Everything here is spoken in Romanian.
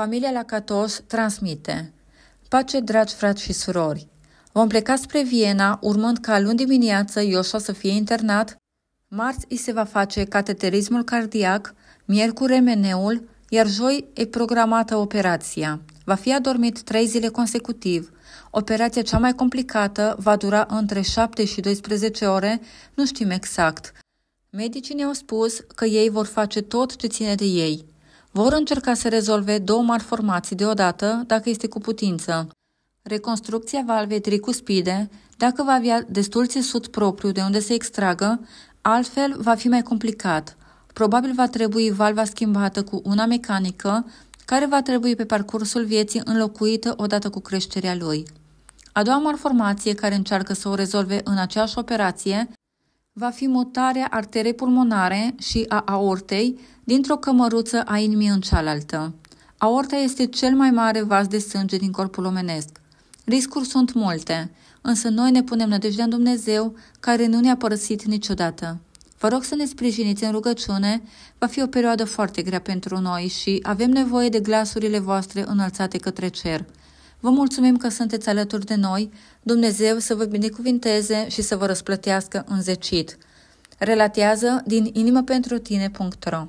Familia la catos transmite Pace, dragi frați și surori! Vom pleca spre Viena, urmând ca luni dimineață Iosua să fie internat, marți îi se va face cateterismul cardiac, miercuri remeneul, iar joi e programată operația. Va fi adormit trei zile consecutiv. Operația cea mai complicată va dura între 7 și 12 ore, nu știm exact. Medicii ne-au spus că ei vor face tot ce ține de ei, vor încerca să rezolve două mari formații deodată, dacă este cu putință. Reconstrucția valvei tricuspide, dacă va avea destul țesut propriu de unde se extragă, altfel va fi mai complicat. Probabil va trebui valva schimbată cu una mecanică, care va trebui pe parcursul vieții înlocuită odată cu creșterea lui. A doua malformație care încearcă să o rezolve în aceeași operație va fi mutarea arterei pulmonare și a aortei dintr-o cămăruță a inimii în cealaltă. Aorta este cel mai mare vas de sânge din corpul omenesc. Riscuri sunt multe, însă noi ne punem nădejdea în Dumnezeu, care nu ne-a părăsit niciodată. Vă rog să ne sprijiniți în rugăciune, va fi o perioadă foarte grea pentru noi și avem nevoie de glasurile voastre înălțate către cer. Vă mulțumim că sunteți alături de noi. Dumnezeu să vă binecuvinteze și să vă răsplătească înzecit. Relatează din inimă pentru tine.ro